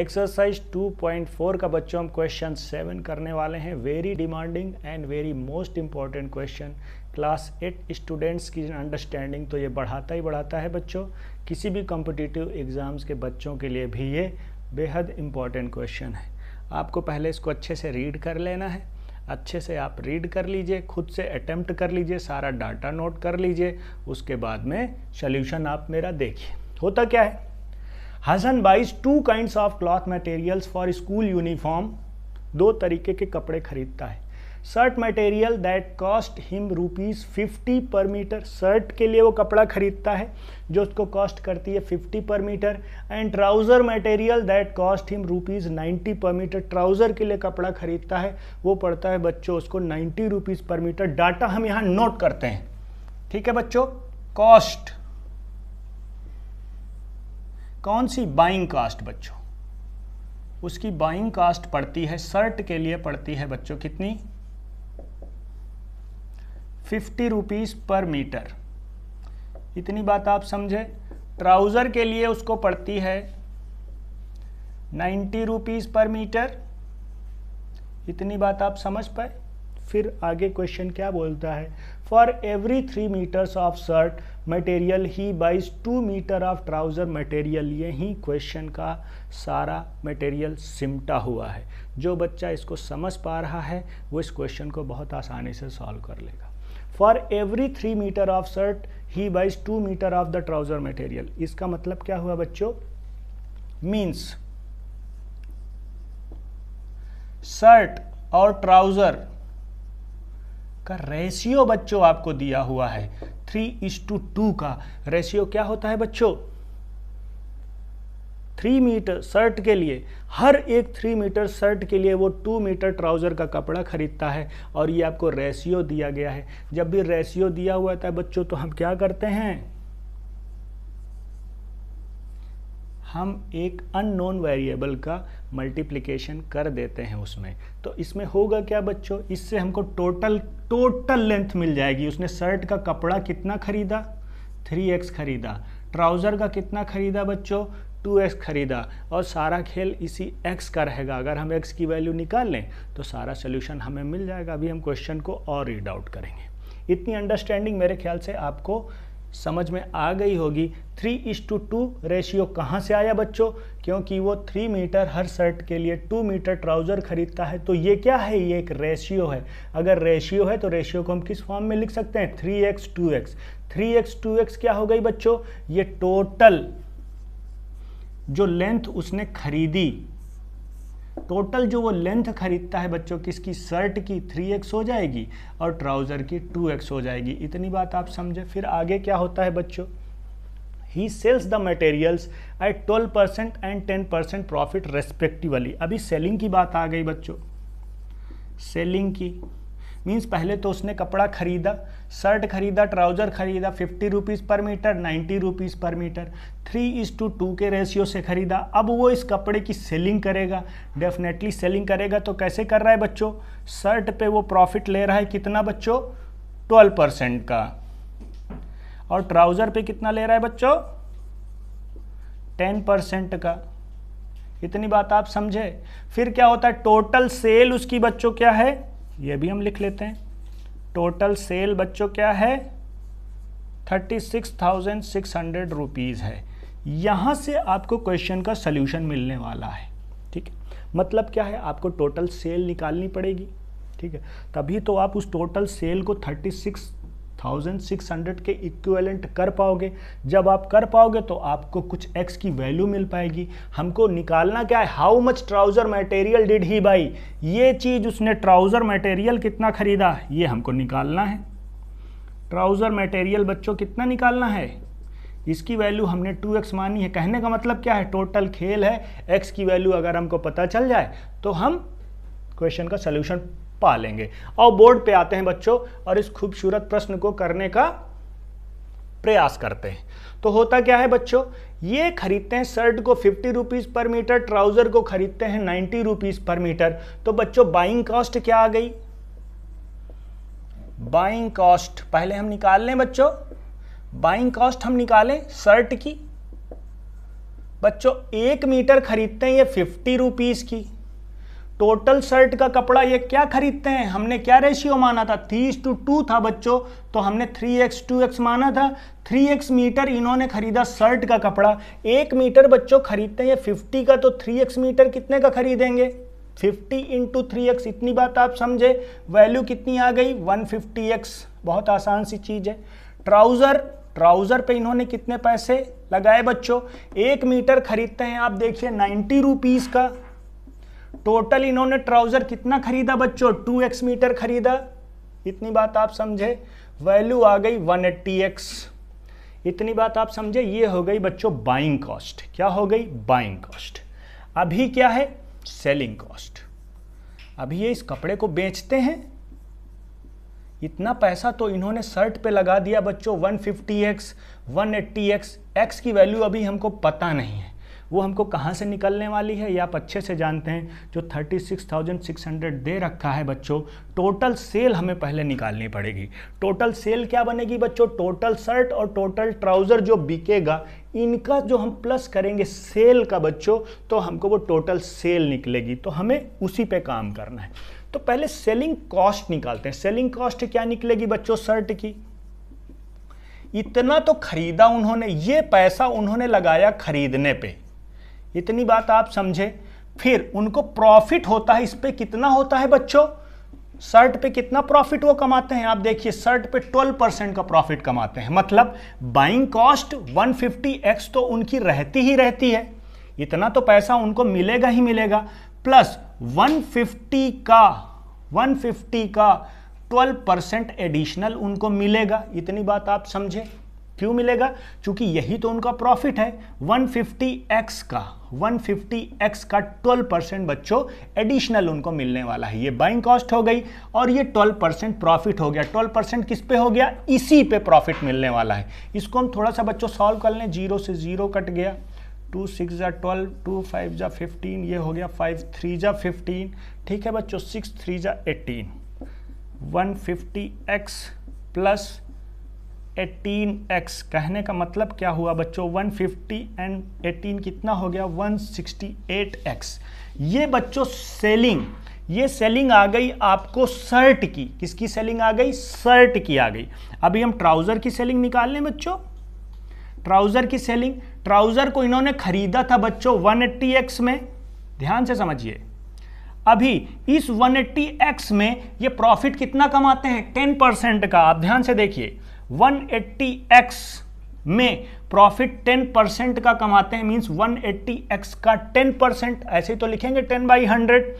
exercise 2.4 का बच्चों हम क्वेश्चन सेवन करने वाले हैं very demanding and very most important question class eight students की अंडरस्टैंडिंग तो ये बढ़ाता ही बढ़ाता है बच्चों किसी भी कॉम्पिटिटिव एग्ज़ाम्स के बच्चों के लिए भी ये बेहद इम्पॉर्टेंट क्वेश्चन है आपको पहले इसको अच्छे से रीड कर लेना है अच्छे से आप रीड कर लीजिए खुद से अटैम्प्ट कर लीजिए सारा डाटा नोट कर लीजिए उसके बाद में सल्यूशन आप मेरा देखिए होता क्या है Hasan buys two kinds of cloth materials for school uniform दो तरीके के कपड़े खरीदता है shirt material that cost him rupees fifty per metre shirt के लिए वो कपड़ा खरीदता है जो उसको कॉस्ट करती है fifty per metre and trouser material that cost him rupees ninety per metre trouser के लिए कपड़ा खरीदता है वो पड़ता है बच्चों उसको ninety rupees per metre data हम यहाँ नोट करते हैं ठीक है बच्चों कॉस्ट कौन सी बाइंग कास्ट बच्चों उसकी बाइंग कास्ट पड़ती है शर्ट के लिए पड़ती है बच्चों कितनी फिफ्टी रुपीज़ पर मीटर इतनी बात आप समझे ट्राउज़र के लिए उसको पड़ती है नाइन्टी रुपीज़ पर मीटर इतनी बात आप समझ पाए फिर आगे क्वेश्चन क्या बोलता है for every three metres of shirt material he buys two metre of trouser material यही क्वेश्चन का सारा मटेरियल सिमटा हुआ है जो बच्चा इसको समझ पा रहा है वो इस क्वेश्चन को बहुत आसानी से सॉल्व कर लेगा for every three metre of shirt he buys two metre of the trouser material इसका मतलब क्या हुआ बच्चों मीन्स शर्ट और ट्राउज़र का रेशियो बच्चों आपको दिया हुआ है थ्री इज टू टू का रेशियो क्या होता है बच्चों थ्री मीटर शर्ट के लिए हर एक थ्री मीटर शर्ट के लिए वो टू मीटर ट्राउज़र का कपड़ा खरीदता है और ये आपको रेशियो दिया गया है जब भी रेशियो दिया हुआ था बच्चों तो हम क्या करते हैं हम एक अननोन वेरिएबल का मल्टीप्लिकेशन कर देते हैं उसमें तो इसमें होगा क्या बच्चों इससे हमको टोटल टोटल लेंथ मिल जाएगी उसने शर्ट का कपड़ा कितना खरीदा थ्री एक्स खरीदा ट्राउज़र का कितना खरीदा बच्चों टू एक्स खरीदा और सारा खेल इसी एक्स का रहेगा अगर हम एक्स की वैल्यू निकाल लें तो सारा सोल्यूशन हमें मिल जाएगा अभी हम क्वेश्चन को और रीड आउट करेंगे इतनी अंडरस्टैंडिंग मेरे ख्याल से आपको समझ में आ गई होगी three is to two ratio कहाँ से आया बच्चों क्योंकि वो थ्री मीटर हर शर्ट के लिए टू मीटर ट्राउज़र खरीदता है तो ये क्या है ये एक रेशियो है अगर रेशियो है तो रेशियो को हम किस फॉर्म में लिख सकते हैं three x two x three x two x क्या हो गई बच्चों ये टोटल जो लेंथ उसने खरीदी टोटल जो वो लेंथ खरीदता है बच्चों की इसकी शर्ट की थ्री एक्स हो जाएगी और ट्राउज़र की टू एक्स हो जाएगी इतनी बात आप समझे फिर आगे क्या होता है बच्चों he sells the materials at twelve percent and ten percent profit respectively अभी सेलिंग की बात आ गई बच्चों सेलिंग की मीन्स पहले तो उसने कपड़ा खरीदा शर्ट खरीदा ट्राउज़र खरीदा fifty rupees per metre ninety rupees per metre three is to two के रेशियो से खरीदा अब वो इस कपड़े की सेलिंग करेगा डेफिनेटली सेलिंग करेगा तो कैसे कर रहा है बच्चों शर्ट पे वो प्रॉफिट ले रहा है कितना बच्चों ट्वेल्व परसेंट का और ट्राउज़र पे कितना ले रहा है बच्चों टेन परसेंट का इतनी बात आप समझे फिर क्या होता है टोटल सेल उसकी बच्चों क्या है ये भी हम लिख लेते हैं टोटल सेल बच्चों क्या है thirty six thousand six hundred rupees है यहां से आपको क्वेश्चन का सोल्यूशन मिलने वाला है ठीक है मतलब क्या है आपको टोटल सेल निकालनी पड़ेगी ठीक है तभी तो आप उस टोटल सेल को thirty six thousand six hundred के इक्वेलेंट कर पाओगे जब आप कर पाओगे तो आपको कुछ एक्स की वैल्यू मिल पाएगी हमको निकालना क्या है how much trouser material did he buy ये चीज़ उसने ट्राउज़र मटेरियल कितना ख़रीदा ये हमको निकालना है ट्राउज़र मटेरियल बच्चों कितना निकालना है इसकी वैल्यू हमने 2x मानी है कहने का मतलब क्या है टोटल खेल है x की वैल्यू अगर हमको पता चल जाए तो हम क्वेश्चन का सोल्यूशन पा लेंगे और बोर्ड पे आते हैं बच्चों और इस खूबसूरत प्रश्न को करने का प्रयास करते हैं तो होता क्या है बच्चों ये खरीदते हैं शर्ट को fifty rupees per metre trouser को खरीदते हैं नाइन्टी रुपीज़ पर मीटर तो बच्चों बाइंग कॉस्ट क्या आ गई बाइंग कॉस्ट पहले हम निकाल लें बच्चों बाइंग कॉस्ट हम निकालें शर्ट की बच्चों एक मीटर खरीदते हैं ये फिफ्टी रुपीज़ की टोटल शर्ट का कपड़ा ये क्या खरीदते हैं हमने क्या रेशियो माना था थ्री टू टू था बच्चों तो हमने थ्री एक्स टू एक्स माना था थ्री एक्स मीटर इन्होंने खरीदा शर्ट का कपड़ा एक मीटर बच्चों खरीदते हैं फिफ्टी का तो थ्री एक्स मीटर कितने का खरीदेंगे फिफ्टी इंटू थ्री एक्स इतनी बात आप समझे वैल्यू कितनी आ गई वन फिफ्टी एक्स बहुत आसान सी चीज़ है ट्राउज़र ट्राउज़र पे इन्होंने कितने पैसे लगाए बच्चों एक मीटर खरीदते हैं आप देखिए नाइन्टी रुपीज़ का टोटल इन्होंने ट्राउजर कितना खरीदा बच्चों टू एक्स मीटर खरीदा इतनी बात आप समझे वैल्यू आ गई वन एट्टी एक्स इतनी बात आप समझे ये हो गई बच्चों बाइंग कॉस्ट क्या हो गई बाइंग कॉस्ट अभी क्या है सेलिंग कॉस्ट अभी ये इस कपड़े को बेचते हैं इतना पैसा तो इन्होंने शर्ट पे लगा दिया बच्चों 150x, 180x, x की वैल्यू अभी हमको पता नहीं है वो हमको कहाँ से निकलने वाली है या आप अच्छे से जानते हैं जो 36,600 दे रखा है बच्चों टोटल सेल हमें पहले निकालनी पड़ेगी टोटल सेल क्या बनेगी बच्चों टोटल शर्ट और टोटल ट्राउज़र जो बिकेगा इनका जो हम प्लस करेंगे सेल का बच्चों तो हमको वो टोटल सेल निकलेगी तो हमें उसी पर काम करना है तो पहले सेलिंग कॉस्ट निकालते हैं सेलिंग कॉस्ट क्या निकलेगी बच्चों शर्ट की इतना तो खरीदा उन्होंने ये पैसा उन्होंने लगाया खरीदने पे इतनी बात आप समझे फिर उनको प्रॉफिट होता है इस पर कितना होता है बच्चों शर्ट पे कितना प्रॉफिट वो कमाते हैं आप देखिए शर्ट पे 12 परसेंट का प्रॉफिट कमाते हैं मतलब बाइंग कॉस्ट 150x तो उनकी रहती ही रहती है इतना तो पैसा उनको मिलेगा ही मिलेगा प्लस 150 का 150 का 12 परसेंट एडिशनल उनको मिलेगा इतनी बात आप समझे क्यों मिलेगा क्योंकि यही तो उनका प्रॉफिट है 150x का 150x का 12 परसेंट बच्चों एडिशनल उनको मिलने वाला है ये बाइंग कॉस्ट हो गई और ये 12 परसेंट प्रॉफिट हो गया 12 परसेंट किस पे हो गया इसी पे प्रॉफिट मिलने वाला है इसको हम थोड़ा सा बच्चों सॉल्व कर लें जीरो से जीरो कट गया टू सिक्स ज़ा ट्वेल्व टू फाइव ज़ा फिफ्टीन ये हो गया फाइव थ्री ज़ा फिफ्टीन ठीक है बच्चों सिक्स थ्री ज़ा eighteen one fifty x plus eighteen x कहने का मतलब क्या हुआ बच्चों वन फिफ्टी एंड एटीन कितना हो गया वन सिक्सटी एट एक्स ये बच्चों सेलिंग ये सेलिंग आ गई आपको शर्ट की किसकी सेलिंग आ गई शर्ट की आ गई अभी हम ट्राउजर की सेलिंग निकाल लें बच्चों ट्राउजर की सेलिंग ट्राउजर को इन्होंने खरीदा था बच्चों वन एट्टी एक्स में ध्यान से समझिए अभी इस वन एट्टी एक्स में ये प्रॉफिट कितना कमाते हैं टेन परसेंट का आप ध्यान से देखिए 180x में प्रॉफिट 10 परसेंट का कमाते हैं मींस 180x का 10 परसेंट ऐसे तो लिखेंगे 10 बाई हंड्रेड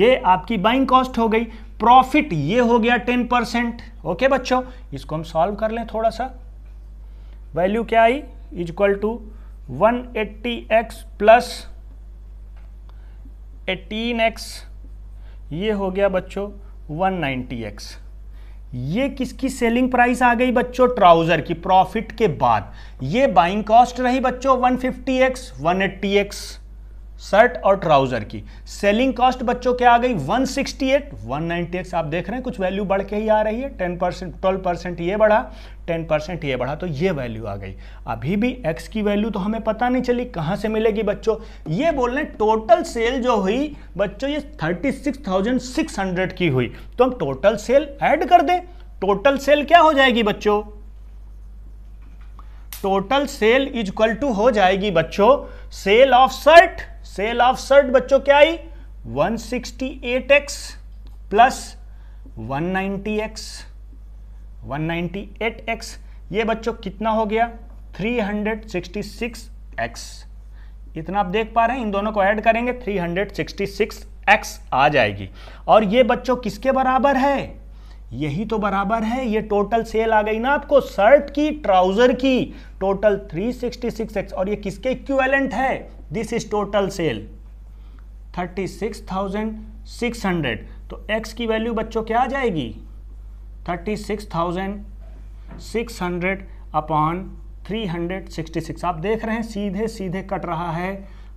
ये आपकी बाइंग कॉस्ट हो गई प्रॉफिट ये हो गया 10 परसेंट ओके बच्चों इसको हम सॉल्व कर लें थोड़ा सा वैल्यू क्या आई is equal to 180x eighty x plus eighteen ये हो गया बच्चों 190x ये किसकी सेलिंग प्राइस आ गई बच्चों ट्राउजर की प्रॉफिट के बाद ये बाइंग कॉस्ट रही बच्चों 150x 180x शर्ट और ट्राउजर की सेलिंग कॉस्ट बच्चों क्या आ गई 168, 190x आप देख रहे हैं कुछ वैल्यू बढ़ के ही आ रही है 10 परसेंट ट्वेल्व परसेंट ये बढ़ा 10 परसेंट ये बढ़ा तो ये वैल्यू आ गई अभी भी x की वैल्यू तो हमें पता नहीं चली कहाँ से मिलेगी बच्चों ये बोल रहे हैं टोटल सेल जो हुई बच्चों ये 36,600 की हुई तो हम टोटल सेल ऐड कर दें टोटल सेल क्या हो जाएगी बच्चों total sale is equal to हो जाएगी बच्चों sale of shirt sale of shirt बच्चों क्या आई 168x प्लस 190x 198x ये बच्चों कितना हो गया 366x इतना आप देख पा रहे हैं इन दोनों को ऐड करेंगे 366x आ जाएगी और ये बच्चों किसके बराबर है यही तो बराबर है ये टोटल सेल आ गई ना आपको शर्ट की ट्राउजर की टोटल 366x और ये किसके इक्विवेलेंट है दिस इज टोटल सेल 36,600 तो x की वैल्यू बच्चों क्या आ जाएगी 36,600 अपॉन 366 आप देख रहे हैं सीधे सीधे कट रहा है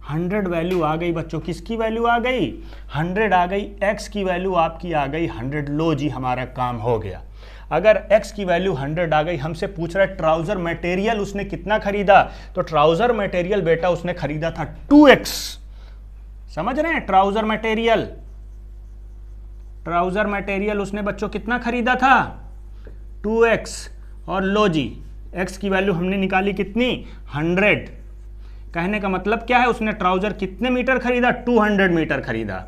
हंड्रेड वैल्यू आ गई बच्चों किसकी वैल्यू आ गई हंड्रेड आ गई एक्स की वैल्यू आपकी आ गई हंड्रेड लो जी हमारा काम हो गया अगर x की वैल्यू 100 आ गई हमसे पूछ रहा है ट्राउजर मटेरियल उसने कितना खरीदा तो ट्राउजर मटेरियल बेटा उसने खरीदा था 2x समझ रहे हैं ट्राउजर मटेरियल ट्राउजर मटेरियल उसने बच्चों कितना खरीदा था 2x और लो जी x की वैल्यू हमने निकाली कितनी 100 कहने का मतलब क्या है उसने ट्राउजर कितने मीटर खरीदा 200 मीटर खरीदा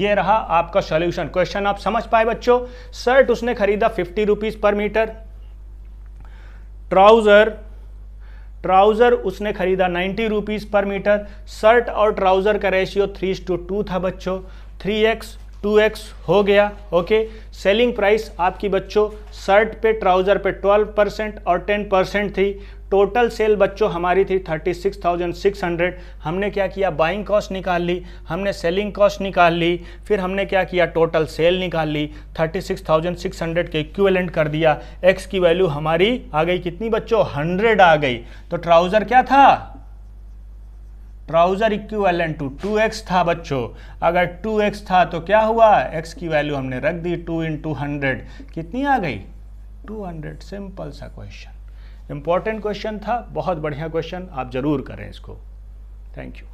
ये रहा आपका सॉल्यूशन क्वेश्चन आप समझ पाए बच्चों शर्ट उसने खरीदा fifty rupees per meter trouser trouser उसने खरीदा ninety rupees per metre shirt और ट्राउजर का रेशियो थ्री टू टू था बच्चों थ्री एक्स टू एक्स हो गया ओके सेलिंग प्राइस आपकी बच्चों शर्ट पे ट्राउज़र पे 12 परसेंट और 10 परसेंट थी टोटल सेल बच्चों हमारी थी 36,600 हमने क्या किया बाइंग कॉस्ट निकाल ली हमने सेलिंग कॉस्ट निकाल ली फिर हमने क्या किया टोटल सेल निकाल ली 36,600 के इक्विवेलेंट कर दिया एक्स की वैल्यू हमारी आ गई कितनी बच्चों 100 आ गई तो ट्राउज़र क्या था trouser equal to two x था बच्चों अगर टू एक्स था तो क्या हुआ एक्स की वैल्यू हमने रख दी टू इन टू हंड्रेड कितनी आ गई टू हंड्रेड सिंपल सा क्वेश्चन इंपॉर्टेंट क्वेश्चन था बहुत बढ़िया क्वेश्चन आप ज़रूर करें इसको थैंक यू